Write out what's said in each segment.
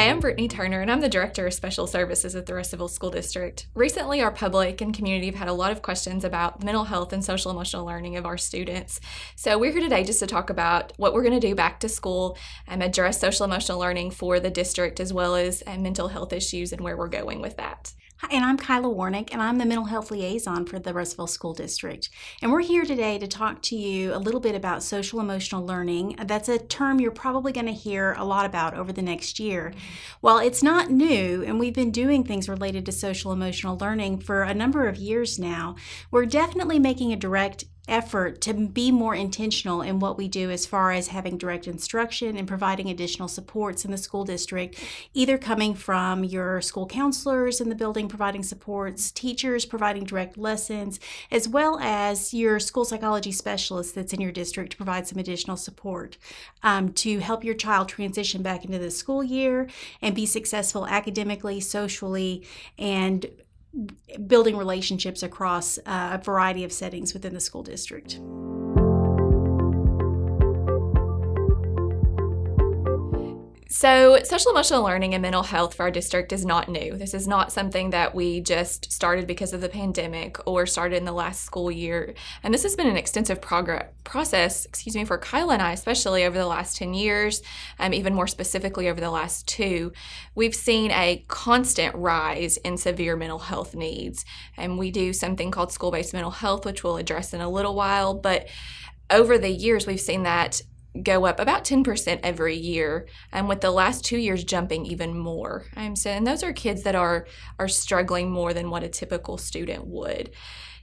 Hi, I'm Brittany Turner, and I'm the Director of Special Services at the Russellville School District. Recently, our public and community have had a lot of questions about mental health and social emotional learning of our students. So, we're here today just to talk about what we're going to do back to school and address social emotional learning for the district as well as uh, mental health issues and where we're going with that and I'm Kyla Warnick, and I'm the Mental Health Liaison for the Roseville School District. And we're here today to talk to you a little bit about social emotional learning. That's a term you're probably going to hear a lot about over the next year. Mm-hmm. While it's not new, and we've been doing things related to social emotional learning for a number of years now, we're definitely making a direct effort to be more intentional in what we do as far as having direct instruction and providing additional supports in the school district, either coming from your school counselors in the building providing supports, teachers providing direct lessons, as well as your school psychology specialist that's in your district to provide some additional support um, to help your child transition back into the school year and be successful academically, socially, and building relationships across uh, a variety of settings within the school district. So, social emotional learning and mental health for our district is not new. This is not something that we just started because of the pandemic or started in the last school year. And this has been an extensive progress process, excuse me, for Kyla and I, especially over the last 10 years, um, even more specifically over the last two. We've seen a constant rise in severe mental health needs. And we do something called school based mental health, which we'll address in a little while. But over the years, we've seen that go up about 10% every year, and with the last two years jumping even more. I'm saying those are kids that are are struggling more than what a typical student would.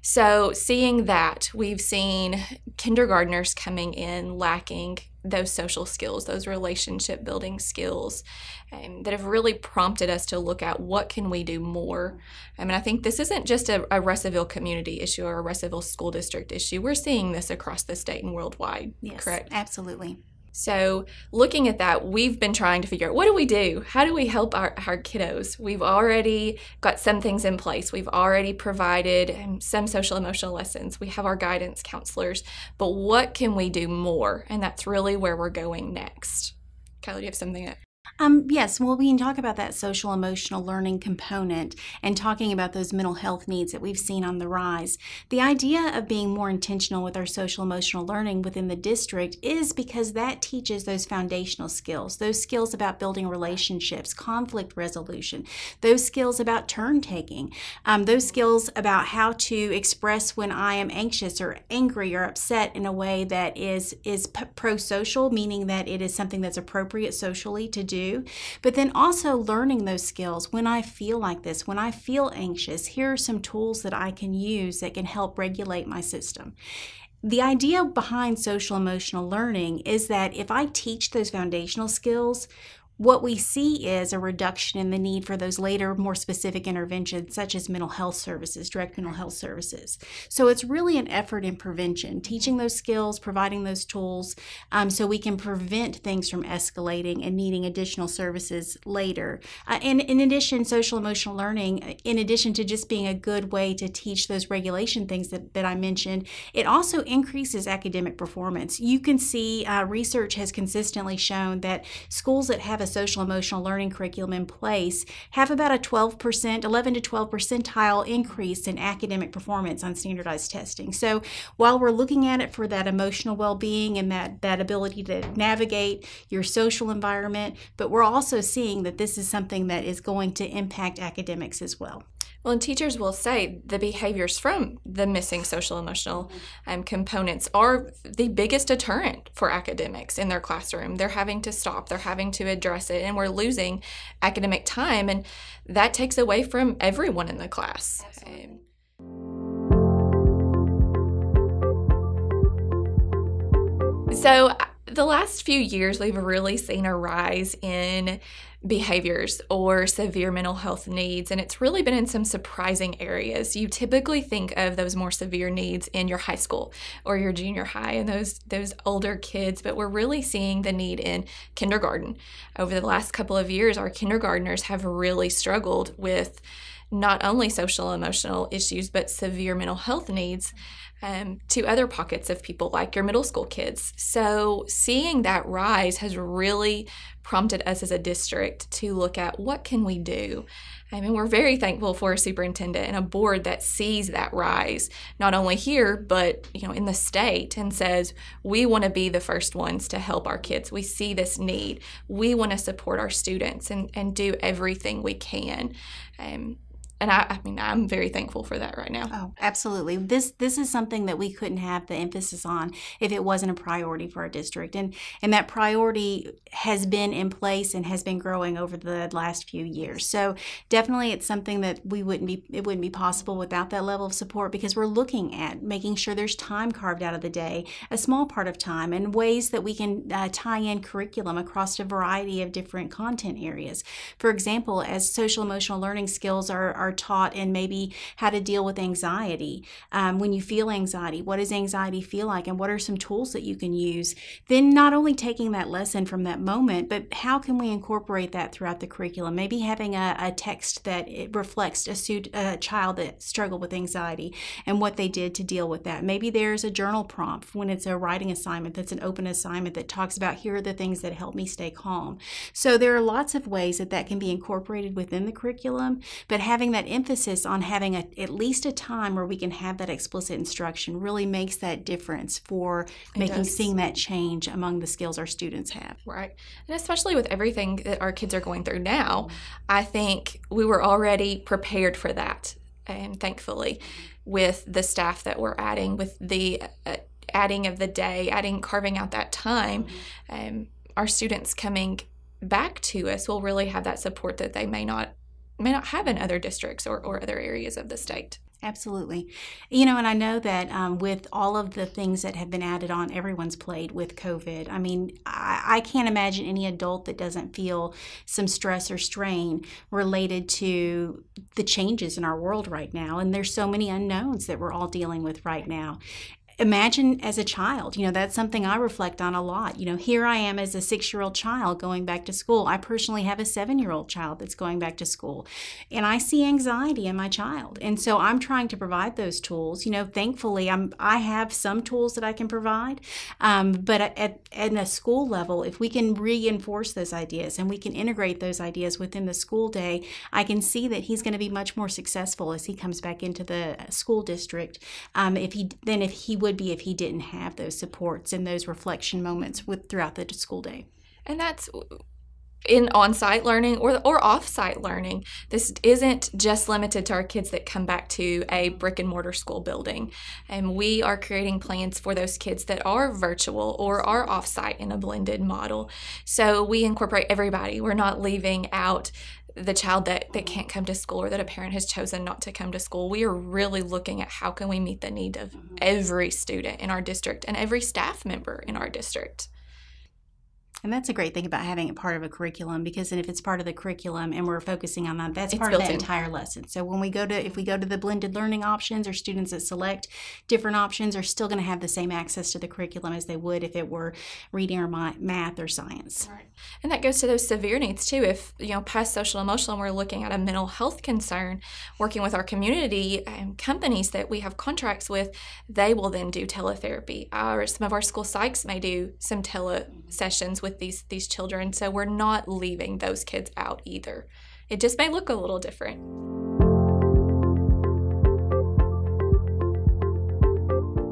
So seeing that, we've seen kindergartners coming in lacking those social skills, those relationship building skills um, that have really prompted us to look at what can we do more. I mean, I think this isn't just a, a Russellville community issue or a Russellville school district issue. We're seeing this across the state and worldwide, yes, correct? absolutely. So, looking at that, we've been trying to figure out what do we do? How do we help our, our kiddos? We've already got some things in place. We've already provided um, some social emotional lessons. We have our guidance counselors, but what can we do more? And that's really where we're going next. Kylie, do you have something that um, yes, well, we can talk about that social emotional learning component and talking about those mental health needs that we've seen on the rise. The idea of being more intentional with our social emotional learning within the district is because that teaches those foundational skills, those skills about building relationships, conflict resolution, those skills about turn taking, um, those skills about how to express when I am anxious or angry or upset in a way that is is pro social, meaning that it is something that's appropriate socially to do but then also learning those skills when I feel like this, when I feel anxious, here are some tools that I can use that can help regulate my system. The idea behind social emotional learning is that if I teach those foundational skills, what we see is a reduction in the need for those later, more specific interventions, such as mental health services, direct mental health services. So it's really an effort in prevention, teaching mm-hmm. those skills, providing those tools, um, so we can prevent things from escalating and needing additional services later. Uh, and in addition, social emotional learning, uh, in addition to just being a good way to teach those regulation things that, that I mentioned, it also increases academic performance. You can see uh, research has consistently shown that schools that have a social emotional learning curriculum in place have about a 12%, 11 to 12 percentile increase in academic performance on standardized testing. So while we're looking at it for that emotional well-being and that, that ability to navigate your social environment, but we're also seeing that this is something that is going to impact academics as well. Well, and teachers will say the behaviors from the missing social emotional um, components are the biggest deterrent for academics in their classroom. They're having to stop, they're having to address it, and we're losing academic time, and that takes away from everyone in the class. Absolutely. Um, so, uh, the last few years, we've really seen a rise in behaviors or severe mental health needs, and it's really been in some surprising areas. You typically think of those more severe needs in your high school or your junior high and those those older kids, but we're really seeing the need in kindergarten. Over the last couple of years, our kindergartners have really struggled with not only social emotional issues but severe mental health needs um, to other pockets of people like your middle school kids. So seeing that rise has really prompted us as a district to look at what can we do. I mean, we're very thankful for a superintendent and a board that sees that rise, not only here, but you know, in the state, and says we want to be the first ones to help our kids. We see this need. We want to support our students and, and do everything we can. Um, and I, I, mean i'm very thankful for that right now oh absolutely this this is something that we couldn't have the emphasis on if it wasn't a priority for our district and and that priority has been in place and has been growing over the last few years so definitely it's something that we wouldn't be it wouldn't be possible without that level of support because we're looking at making sure there's time carved out of the day a small part of time and ways that we can uh, tie in curriculum across a variety of different content areas for example as social emotional learning skills are, are are taught in maybe how to deal with anxiety. Um, when you feel anxiety, what does anxiety feel like, and what are some tools that you can use? Then not only taking that lesson from that moment, but how can we incorporate that throughout the curriculum? Maybe having a, a text that reflects a, suit, a child that struggled with anxiety and what they did to deal with that. Maybe there's a journal prompt when it's a writing assignment that's an open assignment that talks about here are the things that help me stay calm. So there are lots of ways that that can be incorporated within the curriculum, but having that that emphasis on having a, at least a time where we can have that explicit instruction really makes that difference for it making does. seeing that change among the skills our students have. Right. And especially with everything that our kids are going through now, mm-hmm. I think we were already prepared for that. And thankfully, with the staff that we're adding, with the uh, adding of the day, adding carving out that time, mm-hmm. um, our students coming back to us will really have that support that they may not may not have in other districts or, or other areas of the state. Absolutely. You know, and I know that um, with all of the things that have been added on everyone's plate with COVID, I mean, I, I, can't imagine any adult that doesn't feel some stress or strain related to the changes in our world right now. And there's so many unknowns that we're all dealing with right now imagine as a child you know that's something i reflect on a lot you know here i am as a six year old child going back to school i personally have a seven year old child that's going back to school and i see anxiety in my child and so i'm trying to provide those tools you know thankfully i'm i have some tools that i can provide um, but at, at a school level if we can reinforce those ideas and we can integrate those ideas within the school day i can see that he's going to be much more successful as he comes back into the school district um, if he then if he would would be if he didn't have those supports and those reflection moments with throughout the school day. And that's in on-site learning or or off-site learning. This isn't just limited to our kids that come back to a brick and mortar school building. And we are creating plans for those kids that are virtual or are off-site in a blended model. So we incorporate everybody. We're not leaving out the child that, that can't come to school or that a parent has chosen not to come to school we are really looking at how can we meet the need of every student in our district and every staff member in our district and that's a great thing about having it part of a curriculum because if it's part of the curriculum and we're focusing on that, that's it's part of the in. entire lesson. So when we go to, if we go to the blended learning options or students that select different options are still going to have the same access to the curriculum as they would if it were reading or math or science. Right. And that goes to those severe needs too. If, you know, past social emotional and we're looking at a mental health concern, working with our community and companies that we have contracts with, they will then do teletherapy. Or some of our school psychs may do some tele mm-hmm. sessions with with these these children so we're not leaving those kids out either it just may look a little different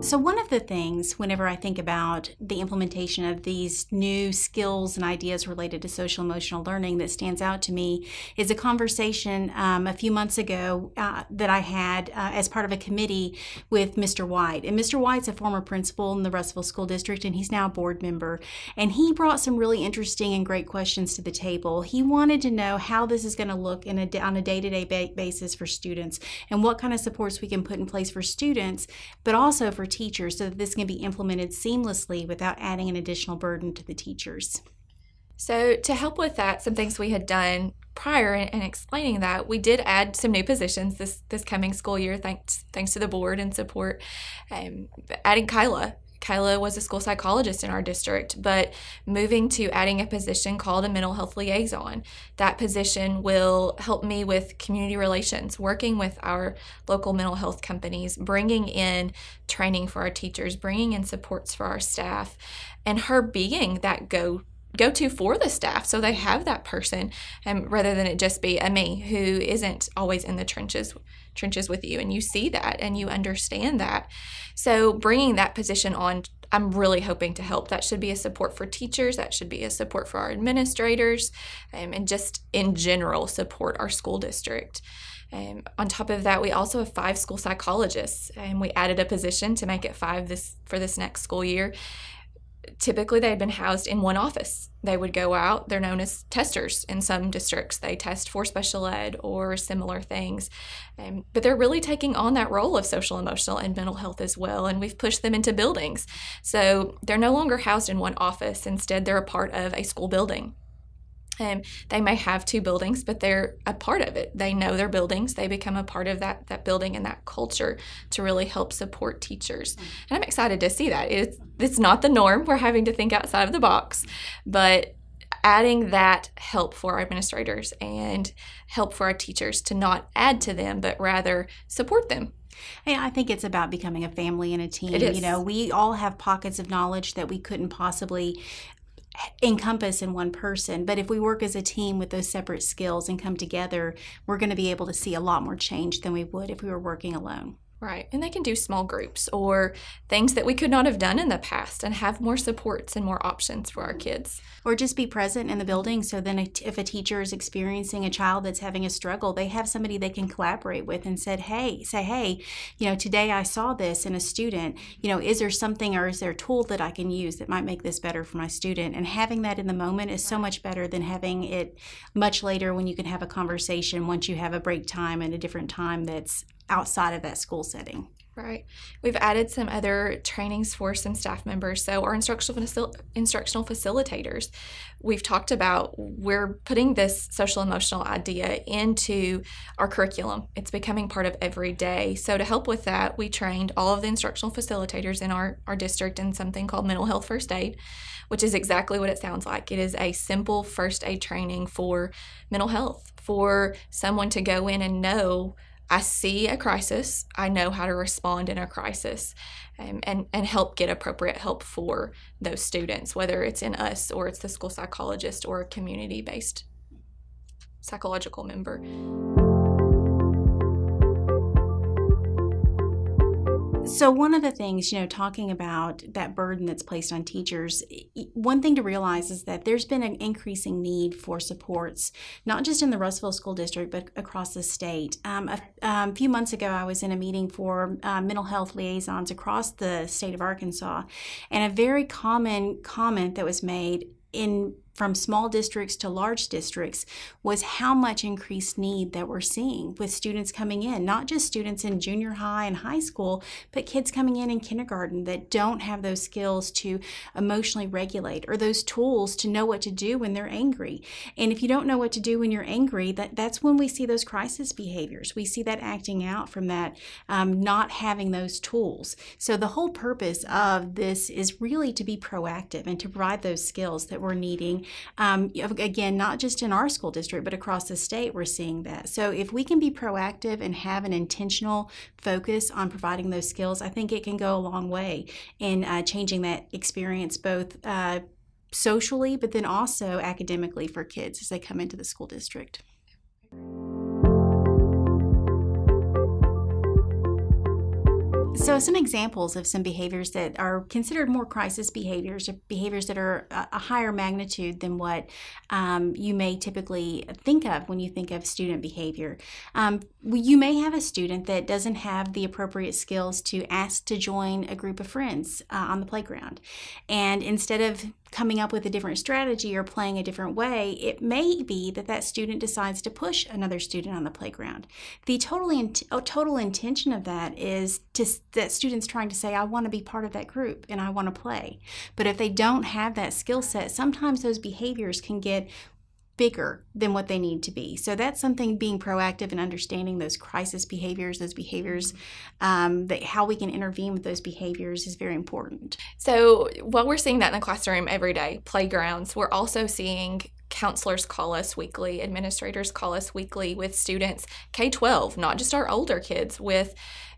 So, one of the things whenever I think about the implementation of these new skills and ideas related to social emotional learning that stands out to me is a conversation um, a few months ago uh, that I had uh, as part of a committee with Mr. White. And Mr. White's a former principal in the Russellville School District and he's now a board member. And he brought some really interesting and great questions to the table. He wanted to know how this is going to look in a, on a day to day basis for students and what kind of supports we can put in place for students, but also for teachers so that this can be implemented seamlessly without adding an additional burden to the teachers. So, to help with that, some things we had done prior and explaining that, we did add some new positions this this coming school year, thanks thanks to the board and support. Um, adding Kyla Kyla was a school psychologist in our district, but moving to adding a position called a mental health liaison. That position will help me with community relations, working with our local mental health companies, bringing in training for our teachers, bringing in supports for our staff, and her being that go go to for the staff so they have that person and rather than it just be a me who isn't always in the trenches trenches with you and you see that and you understand that. So bringing that position on I'm really hoping to help. That should be a support for teachers, that should be a support for our administrators, um, and just in general, support our school district. Um, on top of that, we also have five school psychologists, and we added a position to make it five this for this next school year typically they had been housed in one office. They would go out, they're known as testers in some districts. They test for special ed or similar things. Um, but they're really taking on that role of social, emotional, and mental health as well. And we've pushed them into buildings. So they're no longer housed in one office. Instead, they're a part of a school building and um, they may have two buildings, but they're a part of it. They know their buildings. They become a part of that that building and that culture to really help support teachers. Mm. And I'm excited to see that. It's it's not the norm. We're having to think outside of the box, but adding that help for our administrators and help for our teachers to not add to them, but rather support them. And I think it's about becoming a family and a team. You know, we all have pockets of knowledge that we couldn't possibly encompass in one person. But if we work as a team with those separate skills and come together, we're going to be able to see a lot more change than we would if we were working alone. Right. And they can do small groups or things that we could not have done in the past and have more supports and more options for our kids. Or just be present in the building. So then, if a teacher is experiencing a child that's having a struggle, they have somebody they can collaborate with and said, Hey, say, Hey, you know, today I saw this in a student. You know, is there something or is there a tool that I can use that might make this better for my student? And having that in the moment is so much better than having it much later when you can have a conversation once you have a break time and a different time that's outside of that school setting. Right. We've added some other trainings for some staff members. So our instructional instructional facilitators, we've talked about we're putting this social emotional idea into our curriculum. It's becoming part of every day. So to help with that, we trained all of the instructional facilitators in our, our district in something called mental health first aid, which is exactly what it sounds like. It is a simple first aid training for mental health, for someone to go in and know I see a crisis, I know how to respond in a crisis um, and, and help get appropriate help for those students, whether it's in us or it's the school psychologist or a community based psychological member. So, one of the things, you know, talking about that burden that's placed on teachers, one thing to realize is that there's been an increasing need for supports, not just in the Russellville School District, but across the state. Um, a um, few months ago, I was in a meeting for uh, mental health liaisons across the state of Arkansas, and a very common comment that was made in from small districts to large districts was how much increased need that we're seeing with students coming in, not just students in junior high and high school, but kids coming in in kindergarten that don't have those skills to emotionally regulate or those tools to know what to do when they're angry. And if you don't know what to do when you're angry, that, that's when we see those crisis behaviors. We see that acting out from that um, not having those tools. So the whole purpose of this is really to be proactive and to provide those skills that we're needing um, again, not just in our school district, but across the state, we're seeing that. So if we can be proactive and have an intentional focus on providing those skills, I think it can go a long way in uh, changing that experience both. Uh, socially, but then also academically for kids as they come into the school district. So, some examples of some behaviors that are considered more crisis behaviors, behaviors that are a higher magnitude than what um, you may typically think of when you think of student behavior. Um, you may have a student that doesn't have the appropriate skills to ask to join a group of friends uh, on the playground. And instead of coming up with a different strategy or playing a different way, it may be that that student decides to push another student on the playground. The total, in oh, total intention of that is to, that student's trying to say, I want to be part of that group and I want to play. But if they don't have that skill set, sometimes those behaviors can get bigger than what they need to be. So that's something being proactive and understanding those crisis behaviors, those behaviors, um, that how we can intervene with those behaviors is very important. So while we're seeing that in the classroom every day, playgrounds, we're also seeing counselors call us weekly, administrators call us weekly with students K 12, not just our older kids, with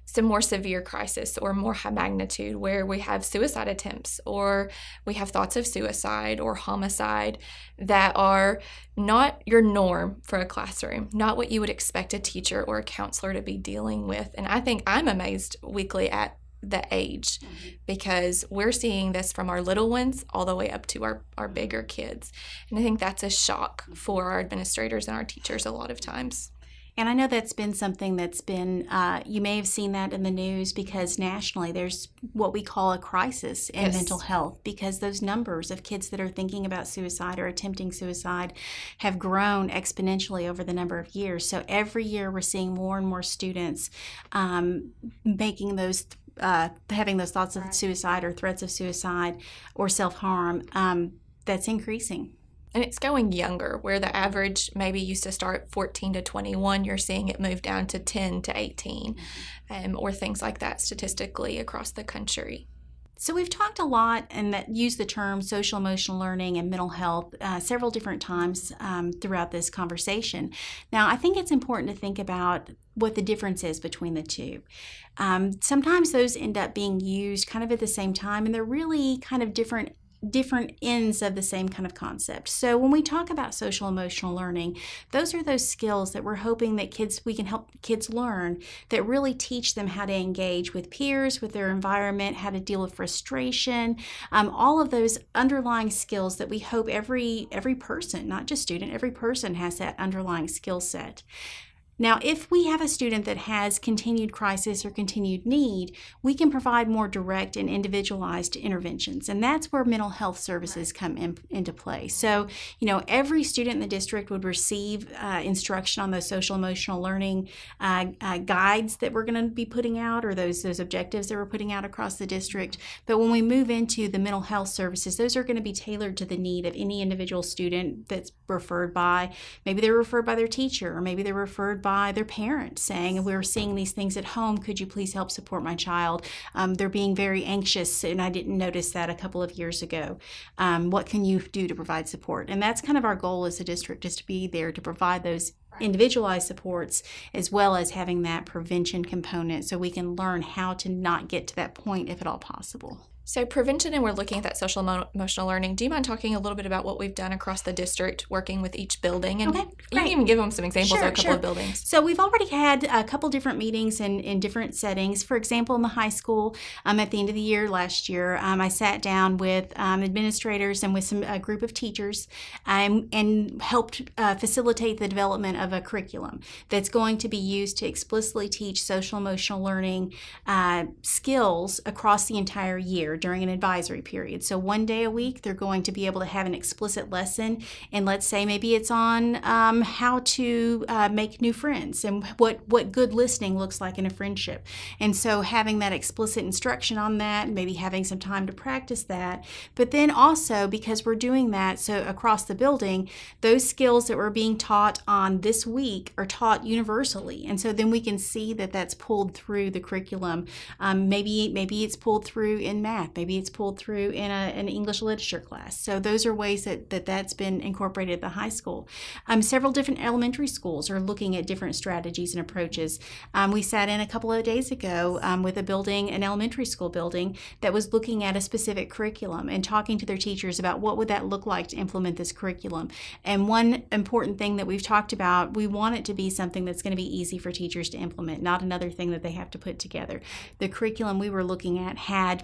some more severe crisis or more high magnitude where we have suicide attempts or we have thoughts of suicide or homicide that are not your norm for a classroom, not what you would expect a teacher or a counselor to be dealing with. And I think I'm amazed weekly at the age mm-hmm. because we're seeing this from our little ones all the way up to our, our mm-hmm. bigger kids. And I think that's a shock mm-hmm. for our administrators and our teachers a lot of times. And I know that's been something that's been, uh, you may have seen that in the news because nationally there's what we call a crisis in yes. mental health because those numbers of kids that are thinking about suicide or attempting suicide have grown exponentially over the number of years. So every year we're seeing more and more students um, making those. Th- uh, having those thoughts of suicide or threats of suicide or self harm, um, that's increasing and it's going younger where the average maybe used to start 14 to 21 you're seeing it move down to 10 to 18 um, or things like that statistically across the country so we've talked a lot and that used the term social emotional learning and mental health uh, several different times um, throughout this conversation. Now I think it's important to think about what the difference is between the two. Um, sometimes those end up being used kind of at the same time, and they're really kind of different different ends of the same kind of concept. So when we talk about social emotional learning, those are those skills that we're hoping that kids we can help kids learn that really teach them how to engage with peers, with their environment, how to deal with frustration, um, all of those underlying skills that we hope every every person, not just student, every person has that underlying skill set. Now, if we have a student that has continued crisis or continued need, we can provide more direct and individualized interventions. And that's where mental health services come in, into play. So, you know, every student in the district would receive uh, instruction on those social emotional learning uh, uh, guides that we're going to be putting out or those, those objectives that we're putting out across the district. But when we move into the mental health services, those are going to be tailored to the need of any individual student that's referred by, maybe they're referred by their teacher or maybe they're referred by by their parents saying, We are seeing these things at home. Could you please help support my child? Um, they're being very anxious, and I didn't notice that a couple of years ago. Um, what can you do to provide support? And that's kind of our goal as a district, just to be there to provide those individualized supports as well as having that prevention component so we can learn how to not get to that point if at all possible. So prevention, and we're looking at that social emo emotional learning. Do you mind talking a little bit about what we've done across the district, working with each building, and okay, you can even give them some examples sure, of a couple sure. of buildings. So we've already had a couple different meetings in, in different settings. For example, in the high school, um, at the end of the year last year, um, I sat down with um, administrators and with some a group of teachers, um, and helped uh, facilitate the development of a curriculum that's going to be used to explicitly teach social emotional learning uh, skills across the entire year during an advisory period. So one day a week, they're going to be able to have an explicit lesson. And let's say maybe it's on um, how to uh, make new friends and what, what good listening looks like in a friendship. And so having that explicit instruction on that, maybe having some time to practice that. But then also, because we're doing that so across the building, those skills that were being taught on this week are taught universally. And so then we can see that that's pulled through the curriculum. Um, maybe, maybe it's pulled through in math Maybe it's pulled through in a, an English literature class. So those are ways that, that that's been incorporated at the high school. Um, several different elementary schools are looking at different strategies and approaches. Um, we sat in a couple of days ago um, with a building, an elementary school building, that was looking at a specific curriculum and talking to their teachers about what would that look like to implement this curriculum. And one important thing that we've talked about, we want it to be something that's going to be easy for teachers to implement, not another thing that they have to put together. The curriculum we were looking at had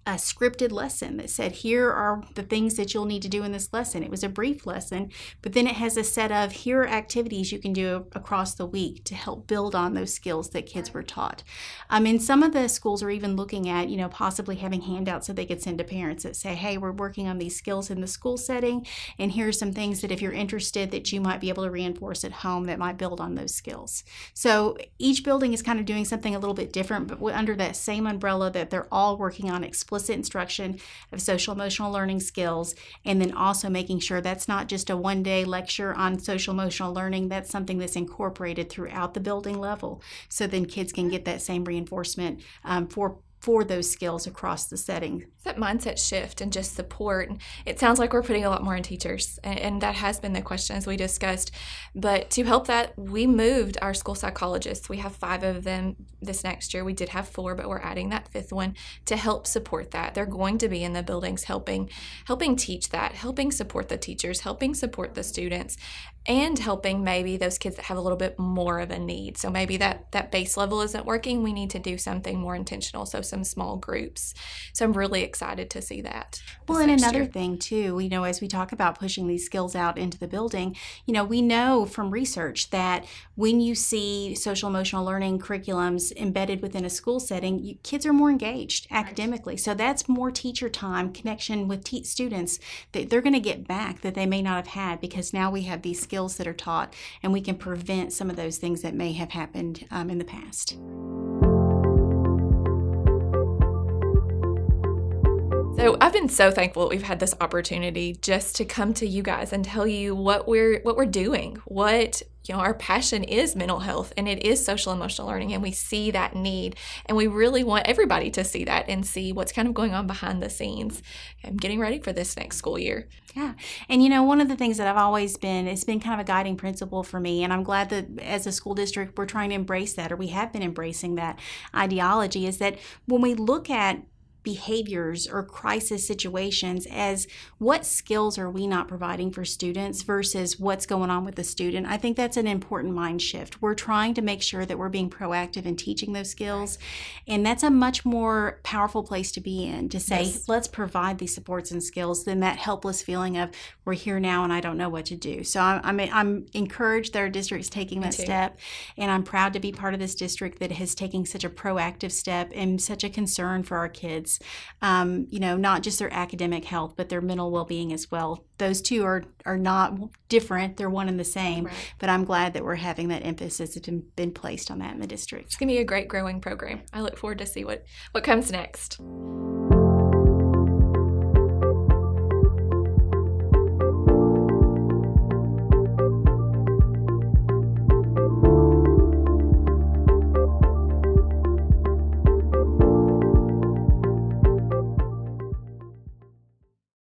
a scripted lesson that said, here are the things that you'll need to do in this lesson. It was a brief lesson, but then it has a set of here are activities you can do across the week to help build on those skills that kids were taught. Um, mean, some of the schools are even looking at, you know, possibly having handouts that they could send to parents that say, hey, we're working on these skills in the school setting, and here are some things that if you're interested that you might be able to reinforce at home that might build on those skills. So each building is kind of doing something a little bit different, but under that same umbrella that they're all working on exploring explicit instruction of social emotional learning skills, and then also making sure that's not just a one day lecture on social emotional learning, that's something that's incorporated throughout the building level so then kids can get that same reinforcement um, for for those skills across the setting. That mindset shift and just support. It sounds like we're putting a lot more on teachers, and that has been the question as we discussed. But to help that, we moved our school psychologists. We have five of them this next year. We did have four, but we're adding that fifth one to help support that. They're going to be in the buildings helping, helping teach that, helping support the teachers, helping support the students, and helping maybe those kids that have a little bit more of a need. So maybe that that base level isn't working. We need to do something more intentional. So some small groups. So I'm really excited to see that. Well, and another year. thing too, you know, as we talk about pushing these skills out into the building, you know, we know from research that when you see social emotional learning curriculums embedded within a school setting, you, kids are more engaged academically. Right. So that's more teacher time, connection with te- students that they're going to get back that they may not have had because now we have these skills that are taught, and we can prevent some of those things that may have happened um, in the past. So I've been so thankful that we've had this opportunity just to come to you guys and tell you what we're what we're doing, what you know, our passion is mental health and it is social emotional learning, and we see that need. And we really want everybody to see that and see what's kind of going on behind the scenes and getting ready for this next school year. Yeah. And, you know, one of the things that I've always been, it's been kind of a guiding principle for me. And I'm glad that as a school district, we're trying to embrace that, or we have been embracing that ideology, is that when we look at behaviors or crisis situations as what skills are we not providing for students versus what's going on with the student. I think that's an important mind shift. We're trying to make sure that we're being proactive in teaching those skills, and that's a much more powerful place to be in to say, yes. let's provide these supports and skills than that helpless feeling of we're here now and I don't know what to do. So I'm, I'm, I'm encouraged that our district's taking Me that too. step, and I'm proud to be part of this district that has taken such a proactive step and such a concern for our kids kids, um, you know, not just their academic health, but their mental well being as well. Those two are, are not different, they're one and the same. Right. But I'm glad that we're having that emphasis that's been, been placed on that in the district. It's going to be a great growing program. I look forward to see what, what comes next.